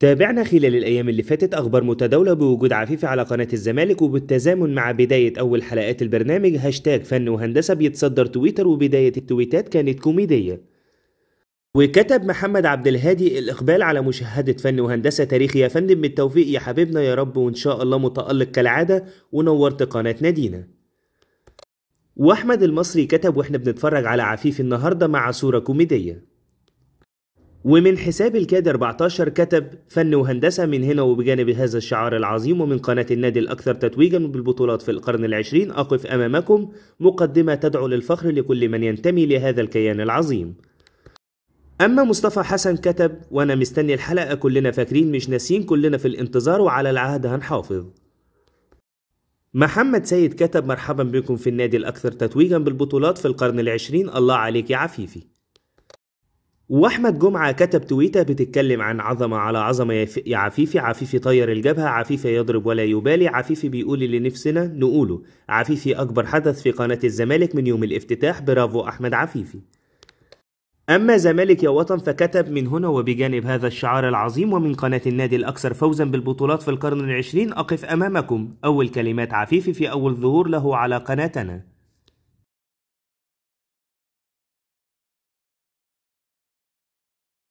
تابعنا خلال الأيام اللي فاتت أخبار متداولة بوجود عفيفي على قناة الزمالك وبالتزامن مع بداية أول حلقات البرنامج هاشتاج فن وهندسة بيتصدر تويتر وبداية التويتات كانت كوميدية وكتب محمد عبد الهادي الإقبال على مشاهدة فن وهندسة تاريخ يا فندم بالتوفيق يا حبيبنا يا رب وإن شاء الله متألق كالعادة ونورت قناة نادينا وأحمد المصري كتب وإحنا بنتفرج على عفيف النهاردة مع صورة كوميدية ومن حساب الكاد 14 كتب فن وهندسة من هنا وبجانب هذا الشعار العظيم ومن قناة النادي الأكثر تتويجا بالبطولات في القرن العشرين أقف أمامكم مقدمة تدعو للفخر لكل من ينتمي لهذا الكيان العظيم أما مصطفى حسن كتب وأنا مستني الحلقة كلنا فاكرين مش ناسيين كلنا في الانتظار وعلى العهد هنحافظ محمد سيد كتب مرحبا بكم في النادي الأكثر تتويجا بالبطولات في القرن العشرين الله عليك يا عفيفي واحمد جمعه كتب تويته بتتكلم عن عظمه على عظمه يا عفيفي عفيفي طير الجبهه عفيفي يضرب ولا يبالي عفيفي بيقول اللي نفسنا نقوله عفيفي اكبر حدث في قناه الزمالك من يوم الافتتاح برافو احمد عفيفي أما زمالك يا وطن فكتب من هنا وبجانب هذا الشعار العظيم ومن قناة النادي الأكثر فوزا بالبطولات في القرن العشرين أقف أمامكم أول كلمات عفيفي في أول ظهور له على قناتنا